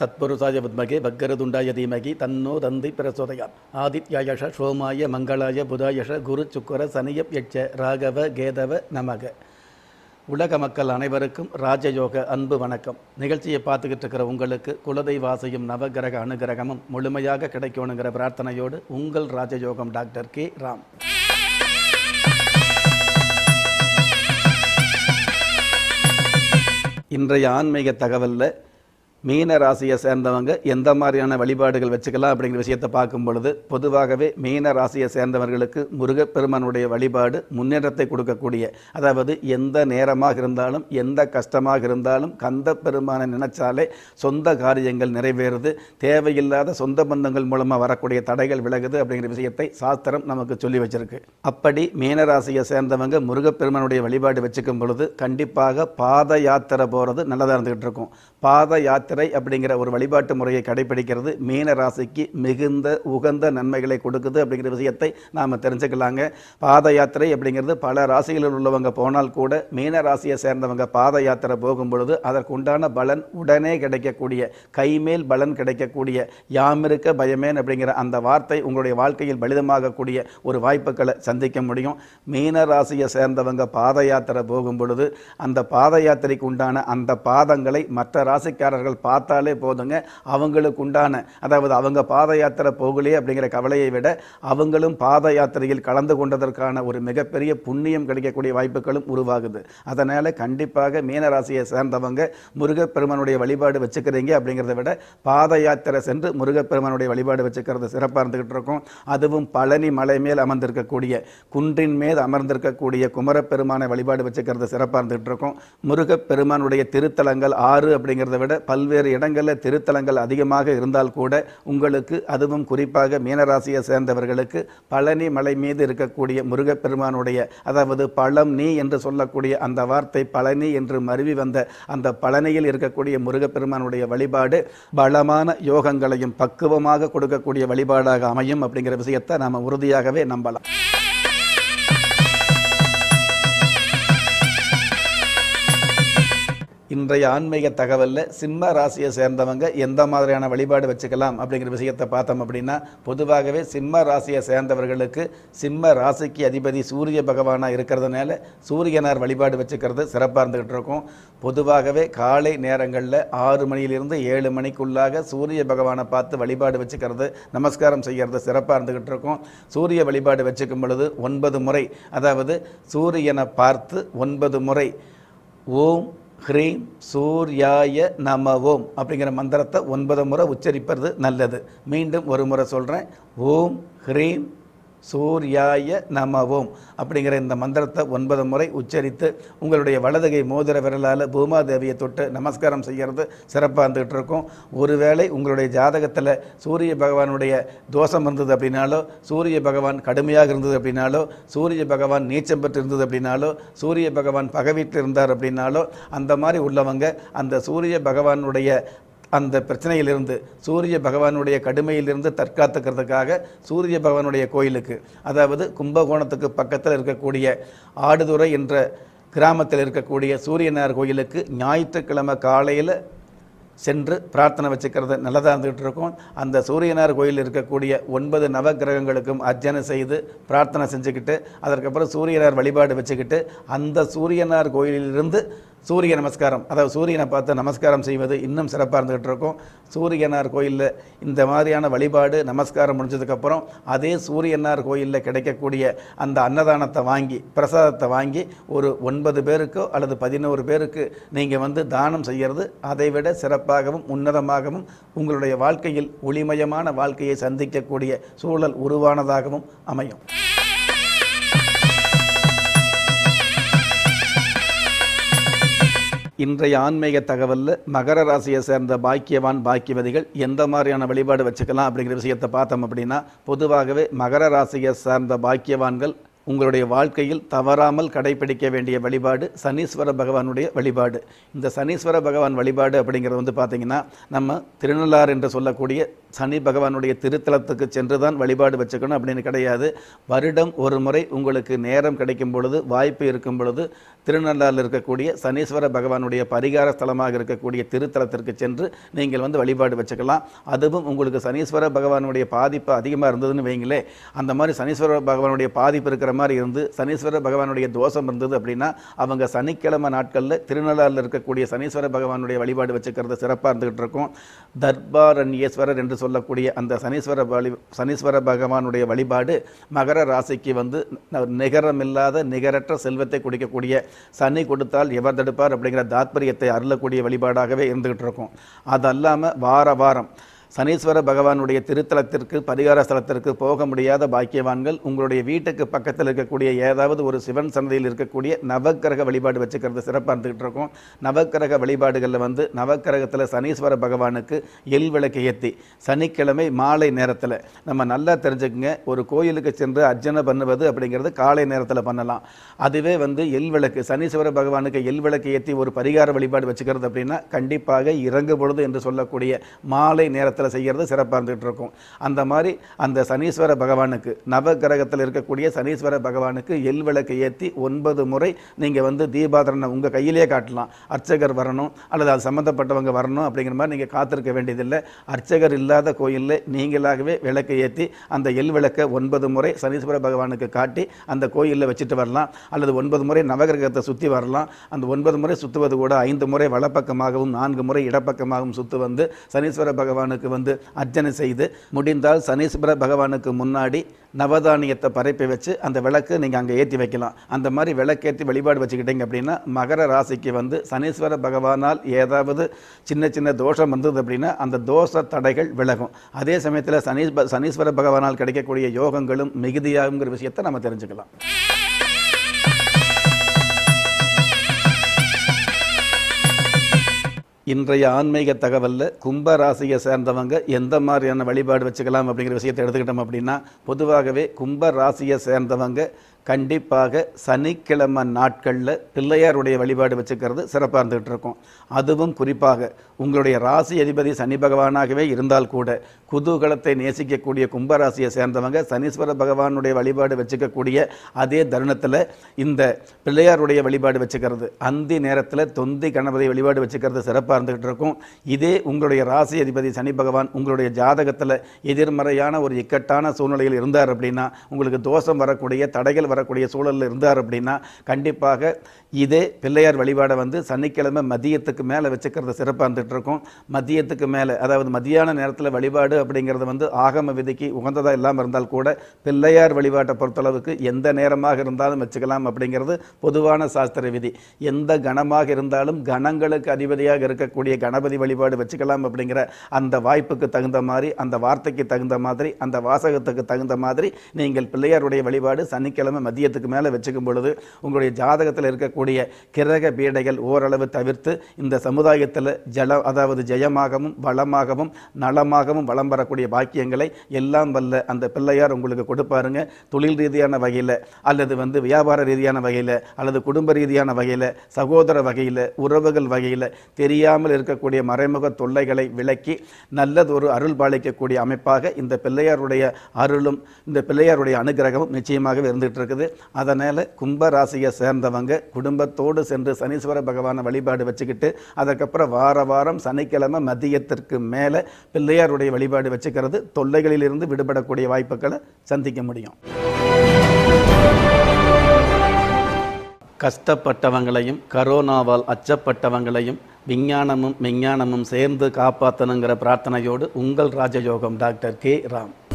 தத்புருஷாய பத்மகே பக்கரதுண்டாய தீமகி தன்னோ தந்தை பிரசோதயான் ஆதித்யாயஷ சோமாய மங்களாய புதாயஷ குரு சுக்கர சனியப் யட்ச ராகவ கேதவ நமக உலக மக்கள் அனைவருக்கும் ராஜயோக அன்பு வணக்கம் நிகழ்ச்சியை பார்த்துக்கிட்டு இருக்கிற உங்களுக்கு குலதெய்வாசையும் நவகிரக அனுகிரகமும் முழுமையாக கிடைக்கணுங்கிற பிரார்த்தனையோடு உங்கள் ராஜயோகம் டாக்டர் கே ராம் இன்றைய ஆன்மீக தகவலில் மீன ராசியை சேர்ந்தவங்க எந்த மாதிரியான வழிபாடுகள் வச்சுக்கலாம் அப்படிங்கிற விஷயத்தை பார்க்கும் பொழுது பொதுவாகவே மீன ராசியை சேர்ந்தவர்களுக்கு முருகப்பெருமானுடைய வழிபாடு முன்னேற்றத்தை கொடுக்கக்கூடிய அதாவது எந்த நேரமாக இருந்தாலும் எந்த கஷ்டமாக இருந்தாலும் கந்த பெருமானை நினைச்சாலே சொந்த காரியங்கள் நிறைவேறுது தேவையில்லாத சொந்த பந்தங்கள் மூலமாக வரக்கூடிய தடைகள் விலகுது அப்படிங்கிற விஷயத்தை சாஸ்திரம் நமக்கு சொல்லி வச்சிருக்கு அப்படி மீன ராசியை சேர்ந்தவங்க முருகப்பெருமானுடைய வழிபாடு வச்சுக்கும் பொழுது கண்டிப்பாக பாத யாத்திரை போகிறது நல்லதாக இருந்துகிட்டு இருக்கும் பாத யாத்திரை யாத்திரை அப்படிங்கிற ஒரு வழிபாட்டு முறையை கடைபிடிக்கிறது மீன ராசிக்கு மிகுந்த உகந்த நன்மைகளை கொடுக்குது அப்படிங்கிற விஷயத்தை நாம் தெரிஞ்சுக்கலாங்க பாத யாத்திரை அப்படிங்கிறது பல ராசிகளில் உள்ளவங்க போனால் கூட மீன ராசியை சேர்ந்தவங்க பாத யாத்திரை போகும் பொழுது அதற்குண்டான பலன் உடனே கிடைக்கக்கூடிய கைமேல் பலன் கிடைக்கக்கூடிய யாமிருக்க பயமேன் அப்படிங்கிற அந்த வார்த்தை உங்களுடைய வாழ்க்கையில் பலிதமாகக்கூடிய ஒரு வாய்ப்புகளை சந்திக்க முடியும் மீன ராசியை சேர்ந்தவங்க பாத யாத்திரை போகும் பொழுது அந்த பாத யாத்திரைக்கு உண்டான அந்த பாதங்களை மற்ற ராசிக்காரர்கள் பார்த்தாலே போதுங்க அவங்களுக்கு உண்டான அதாவது அவங்க பாத யாத்திரை போகலையே அப்படிங்கிற கவலையை விட அவங்களும் பாத யாத்திரையில் கலந்து கொண்டதற்கான ஒரு மிகப்பெரிய புண்ணியம் கிடைக்கக்கூடிய வாய்ப்புகளும் உருவாகுது அதனால் கண்டிப்பாக மீனராசியை சேர்ந்தவங்க முருகப்பெருமனுடைய வழிபாடு வச்சுக்கிறீங்க அப்படிங்கிறத விட பாத யாத்திரை சென்று முருகப்பெருமனுடைய வழிபாடு வச்சுக்கிறது சிறப்பாக இருந்துகிட்டு இருக்கும் அதுவும் பழனி மலை மேல் அமர்ந்திருக்கக்கூடிய குன்றின் மேல் அமர்ந்திருக்கக்கூடிய குமரப்பெருமான வழிபாடு வச்சுக்கிறது சிறப்பாக இருந்துகிட்டு இருக்கும் முருகப்பெருமானுடைய திருத்தலங்கள் ஆறு அப்படிங்கிறத விட பல் பல்வேறு இடங்களில் திருத்தலங்கள் அதிகமாக இருந்தால் கூட உங்களுக்கு அதுவும் குறிப்பாக மீனராசியை சேர்ந்தவர்களுக்கு பழனி மலை மீது இருக்கக்கூடிய முருகப்பெருமானுடைய அதாவது பழம் நீ என்று சொல்லக்கூடிய அந்த வார்த்தை பழனி என்று மருவி வந்த அந்த பழனியில் இருக்கக்கூடிய முருகப்பெருமானுடைய வழிபாடு பலமான யோகங்களையும் பக்குவமாக கொடுக்கக்கூடிய வழிபாடாக அமையும் அப்படிங்கிற விஷயத்தை நாம் உறுதியாகவே நம்பலாம் இன்றைய ஆன்மீக தகவலில் சிம்ம ராசியை சேர்ந்தவங்க எந்த மாதிரியான வழிபாடு வச்சுக்கலாம் அப்படிங்கிற விஷயத்தை பார்த்தோம் அப்படின்னா பொதுவாகவே சிம்ம ராசியை சேர்ந்தவர்களுக்கு சிம்ம ராசிக்கு அதிபதி சூரிய பகவானாக இருக்கிறதுனால சூரியனார் வழிபாடு வச்சுக்கிறது சிறப்பாக இருந்துக்கிட்டு இருக்கும் பொதுவாகவே காலை நேரங்களில் ஆறு மணியிலிருந்து ஏழு மணிக்குள்ளாக சூரிய பகவானை பார்த்து வழிபாடு வச்சுக்கிறது நமஸ்காரம் செய்கிறது சிறப்பாக இருந்துக்கிட்டு இருக்கும் சூரிய வழிபாடு வச்சுக்கும் பொழுது ஒன்பது முறை அதாவது சூரியனை பார்த்து ஒன்பது முறை ஓம் ஹ்ரீம் சூர்யாய நமவோம் அப்படிங்கிற மந்திரத்தை ஒன்பது முறை உச்சரிப்பது நல்லது மீண்டும் ஒரு முறை சொல்கிறேன் ஓம் ஹ்ரீம் சூர்யாய நமவோம் அப்படிங்கிற இந்த மந்திரத்தை ஒன்பது முறை உச்சரித்து உங்களுடைய வலதுகை மோதிர விரலால் பூமாதேவியை தொட்டு நமஸ்காரம் செய்கிறது சிறப்பாக இருந்துகிட்டு இருக்கும் ஒருவேளை உங்களுடைய ஜாதகத்தில் சூரிய பகவானுடைய தோஷம் இருந்தது அப்படின்னாலோ சூரிய பகவான் கடுமையாக இருந்தது அப்படின்னாலோ சூரிய பகவான் நீச்சம் பெற்று இருந்தது அப்படின்னாலோ சூரிய பகவான் பகவீட்டில் இருந்தார் அப்படின்னாலோ அந்த மாதிரி உள்ளவங்க அந்த சூரிய பகவானுடைய அந்த பிரச்சனையிலிருந்து சூரிய பகவானுடைய கடுமையிலிருந்து தற்காத்துக்கிறதுக்காக சூரிய பகவானுடைய கோயிலுக்கு அதாவது கும்பகோணத்துக்கு பக்கத்தில் இருக்கக்கூடிய ஆடுதுறை என்ற கிராமத்தில் இருக்கக்கூடிய சூரியனார் கோயிலுக்கு ஞாயிற்றுக்கிழமை காலையில் சென்று பிரார்த்தனை வச்சுக்கிறது நல்லதாக இருந்துகிட்டு இருக்கோம் அந்த சூரியனார் கோயில் இருக்கக்கூடிய ஒன்பது நவகிரகங்களுக்கும் அர்ச்சனை செய்து பிரார்த்தனை செஞ்சுக்கிட்டு அதற்கப்புறம் சூரியனார் வழிபாடு வச்சுக்கிட்டு அந்த சூரியனார் கோயிலிலிருந்து சூரிய நமஸ்காரம் அதாவது சூரியனை பார்த்து நமஸ்காரம் செய்வது இன்னும் சிறப்பாக இருந்துகிட்டு இருக்கும் சூரியனார் கோயிலில் இந்த மாதிரியான வழிபாடு நமஸ்காரம் முடிஞ்சதுக்கப்புறம் அதே சூரியனார் கோயிலில் கிடைக்கக்கூடிய அந்த அன்னதானத்தை வாங்கி பிரசாதத்தை வாங்கி ஒரு ஒன்பது பேருக்கோ அல்லது பதினோரு பேருக்கு நீங்கள் வந்து தானம் செய்கிறது அதைவிட சிறப்பாகவும் உன்னதமாகவும் உங்களுடைய வாழ்க்கையில் ஒளிமயமான வாழ்க்கையை சந்திக்கக்கூடிய சூழல் உருவானதாகவும் அமையும் இன்றைய ஆன்மீக தகவலில் மகர ராசியை சேர்ந்த பாக்கியவான் பாக்கியவதிகள் எந்த மாதிரியான வழிபாடு வச்சுக்கலாம் அப்படிங்கிற விஷயத்தை பார்த்தோம் அப்படின்னா பொதுவாகவே மகர ராசியை சார்ந்த பாக்கியவான்கள் உங்களுடைய வாழ்க்கையில் தவறாமல் கடைபிடிக்க வேண்டிய வழிபாடு சனீஸ்வர பகவானுடைய வழிபாடு இந்த சனீஸ்வர பகவான் வழிபாடு அப்படிங்கிறது வந்து பார்த்திங்கன்னா நம்ம திருநள்ளார் என்று சொல்லக்கூடிய சனி பகவானுடைய திருத்தலத்துக்கு சென்று தான் வழிபாடு வச்சுக்கணும் அப்படின்னு கிடையாது வருடம் ஒரு முறை உங்களுக்கு நேரம் கிடைக்கும் பொழுது வாய்ப்பு இருக்கும் பொழுது திருநள்ளாரில் இருக்கக்கூடிய சனீஸ்வர பகவானுடைய பரிகார ஸ்தலமாக இருக்கக்கூடிய திருத்தலத்திற்கு சென்று நீங்கள் வந்து வழிபாடு வச்சுக்கலாம் அதுவும் உங்களுக்கு சனீஸ்வர பகவானுடைய பாதிப்பு அதிகமாக இருந்ததுன்னு வைங்களே அந்த மாதிரி சனீஸ்வர பகவானுடைய பாதிப்பு இருக்கிற மாதிரி இருந்து சனீஸ்வர பகவானுடைய தோஷம் இருந்தது அப்படின்னா அவங்க சனிக்கிழமை நாட்களில் திருநள்ளாறில் இருக்கக்கூடிய சனீஸ்வர பகவானுடைய வழிபாடு வச்சுக்கிறது சிறப்பாக இருந்துகிட்டு இருக்கும் தர்பாரண்யேஸ்வரர் என்று சொல்லக்கூடிய அந்த சனீஸ்வர வழி சனீஸ்வர பகவானுடைய வழிபாடு மகர ராசிக்கு வந்து நிகரமில்லாத நிகரற்ற செல்வத்தை குடிக்கக்கூடிய சனி கொடுத்தால் எவர் தடுப்பார் அப்படிங்கிற தாத்பரியத்தை அருளக்கூடிய வழிபாடாகவே இருந்துகிட்டு இருக்கும் அது அல்லாமல் வார வாரம் சனீஸ்வர பகவானுடைய திருத்தலத்திற்கு பரிகார ஸ்தலத்திற்கு போக முடியாத பாக்கியவான்கள் உங்களுடைய வீட்டுக்கு பக்கத்தில் இருக்கக்கூடிய ஏதாவது ஒரு சிவன் சன்னதியில் இருக்கக்கூடிய நவக்கிரக வழிபாடு வச்சுக்கிறது சிறப்பாக இருந்துகிட்டு இருக்கும் நவக்கிரக வழிபாடுகளில் வந்து நவக்கிரகத்தில் சனீஸ்வர பகவானுக்கு எல் விளக்கு ஏற்றி சனிக்கிழமை மாலை நேரத்தில் நம்ம நல்லா தெரிஞ்சுக்குங்க ஒரு கோயிலுக்கு சென்று அர்ச்சனை பண்ணுவது அப்படிங்கிறது காலை நேரத்தில் பண்ணலாம் அதுவே வந்து எல் விளக்கு சனீஸ்வர பகவானுக்கு எல் விளக்கு ஏற்றி ஒரு பரிகார வழிபாடு வச்சுக்கிறது அப்படின்னா கண்டிப்பாக இறங்கு பொழுது என்று சொல்லக்கூடிய மாலை நேரத்தில் கிரகத்தில் செய்கிறது சிறப்பாக இருந்துகிட்டு இருக்கும் அந்த மாதிரி அந்த சனீஸ்வர பகவானுக்கு நவ கிரகத்தில் இருக்கக்கூடிய சனீஸ்வர பகவானுக்கு எல் விளக்கு ஏற்றி ஒன்பது முறை நீங்கள் வந்து தீபாதரனை உங்கள் கையிலே காட்டலாம் அர்ச்சகர் வரணும் அல்லது அது சம்மந்தப்பட்டவங்க வரணும் அப்படிங்கிற மாதிரி நீங்கள் காத்திருக்க வேண்டியதில்லை அர்ச்சகர் இல்லாத கோயிலில் நீங்களாகவே விளக்கு ஏற்றி அந்த எல் விளக்கை ஒன்பது முறை சனீஸ்வர பகவானுக்கு காட்டி அந்த கோயிலில் வச்சுட்டு வரலாம் அல்லது ஒன்பது முறை நவகிரகத்தை சுற்றி வரலாம் அந்த ஒன்பது முறை சுற்றுவது கூட ஐந்து முறை வளப்பக்கமாகவும் நான்கு முறை இடப்பக்கமாகவும் சுற்று வந்து சனீஸ்வர பகவானுக்கு பகவானுக்கு வந்து அர்ச்சனை செய்து முடிந்தால் சனீஸ்வர பகவானுக்கு முன்னாடி நவதானியத்தை பரப்பி வச்சு அந்த விளக்கு நீங்கள் அங்கே ஏற்றி வைக்கலாம் அந்த மாதிரி விளக்கேற்றி வழிபாடு வச்சுக்கிட்டீங்க அப்படின்னா மகர ராசிக்கு வந்து சனீஸ்வர பகவானால் ஏதாவது சின்ன சின்ன தோஷம் வந்தது அப்படின்னா அந்த தோஷ தடைகள் விலகும் அதே சமயத்தில் சனீஸ்வர சனீஸ்வர பகவானால் கிடைக்கக்கூடிய யோகங்களும் மிகுதியாகுங்கிற விஷயத்தை நம்ம தெரிஞ்சுக்கலாம் இன்றைய ஆன்மீக தகவலில் கும்பராசியை சேர்ந்தவங்க எந்த மாதிரியான வழிபாடு வச்சுக்கலாம் அப்படிங்கிற விஷயத்தை எடுத்துக்கிட்டோம் அப்படின்னா பொதுவாகவே கும்பராசியை சேர்ந்தவங்க கண்டிப்பாக சனிக்கிழமை நாட்களில் பிள்ளையாருடைய வழிபாடு வச்சுக்கிறது சிறப்பாக இருந்துகிட்டு இருக்கும் அதுவும் குறிப்பாக உங்களுடைய ராசி அதிபதி சனி பகவானாகவே இருந்தால் கூட குதூகலத்தை நேசிக்கக்கூடிய கும்பராசியை சேர்ந்தவங்க சனீஸ்வர பகவானுடைய வழிபாடு வச்சுக்கக்கூடிய அதே தருணத்தில் இந்த பிள்ளையாருடைய வழிபாடு வச்சுக்கிறது அந்தி நேரத்தில் தொந்தி கணபதி வழிபாடு வச்சுக்கிறது சிறப்பாக இருந்துகிட்டு இருக்கும் இதே உங்களுடைய ராசி அதிபதி சனி பகவான் உங்களுடைய ஜாதகத்தில் எதிர்மறையான ஒரு இக்கட்டான சூழ்நிலையில் இருந்தார் அப்படின்னா உங்களுக்கு தோஷம் வரக்கூடிய தடைகள் வர வரக்கூடிய சூழலில் இருந்தார் அப்படின்னா கண்டிப்பாக இதே பிள்ளையார் வழிபாடை வந்து சனிக்கிழமை மதியத்துக்கு மேலே வச்சுக்கிறது சிறப்பாக இருந்துகிட்ருக்கும் மதியத்துக்கு மேலே அதாவது மதியான நேரத்தில் வழிபாடு அப்படிங்கிறது வந்து ஆகம விதிக்கு உகந்ததாக இல்லாமல் இருந்தால் கூட பிள்ளையார் வழிபாட்டை பொறுத்தளவுக்கு எந்த நேரமாக இருந்தாலும் வச்சுக்கலாம் அப்படிங்கிறது பொதுவான சாஸ்திர விதி எந்த கணமாக இருந்தாலும் கணங்களுக்கு அதிபதியாக இருக்கக்கூடிய கணபதி வழிபாடு வச்சுக்கலாம் அப்படிங்கிற அந்த வாய்ப்புக்கு தகுந்த மாதிரி அந்த வார்த்தைக்கு தகுந்த மாதிரி அந்த வாசகத்துக்கு தகுந்த மாதிரி நீங்கள் பிள்ளையாருடைய வழிபாடு சனிக்கிழமை மதியத்துக்கு மேலே வச்சுக்கும் பொழுது உங்களுடைய ஜாதகத்தில் இருக்கக்கூடிய கிரக பீடைகள் ஓரளவு தவிர்த்து இந்த சமுதாயத்தில் ஜல அதாவது ஜெயமாகவும் வளமாகவும் நலமாகவும் வளம் வரக்கூடிய பாக்கியங்களை எல்லாம் வல்ல அந்த பிள்ளையார் உங்களுக்கு கொடுப்பாருங்க தொழில் ரீதியான வகையில் அல்லது வந்து வியாபார ரீதியான வகையில் அல்லது குடும்ப ரீதியான வகையில் சகோதர வகையில் உறவுகள் வகையில் தெரியாமல் இருக்கக்கூடிய மறைமுக தொல்லைகளை விளக்கி நல்லதொரு அருள் பாலிக்கக்கூடிய அமைப்பாக இந்த பிள்ளையாருடைய அருளும் இந்த பிள்ளையாருடைய அனுகிரகமும் நிச்சயமாக இருந்துகிட்டு இருக்குது இருக்குது அதனால் கும்பராசியை சேர்ந்தவங்க குடும்பத்தோடு சென்று சனீஸ்வர பகவானை வழிபாடு வச்சுக்கிட்டு அதுக்கப்புறம் வார வாரம் சனிக்கிழமை மதியத்திற்கு மேலே பிள்ளையாருடைய வழிபாடு வச்சுக்கிறது தொல்லைகளிலிருந்து விடுபடக்கூடிய வாய்ப்புகளை சந்திக்க முடியும் கஷ்டப்பட்டவங்களையும் கரோனாவால் அச்சப்பட்டவங்களையும் விஞ்ஞானமும் விஞ்ஞானமும் சேர்ந்து காப்பாற்றணுங்கிற பிரார்த்தனையோடு உங்கள் ராஜயோகம் டாக்டர் கே ராம்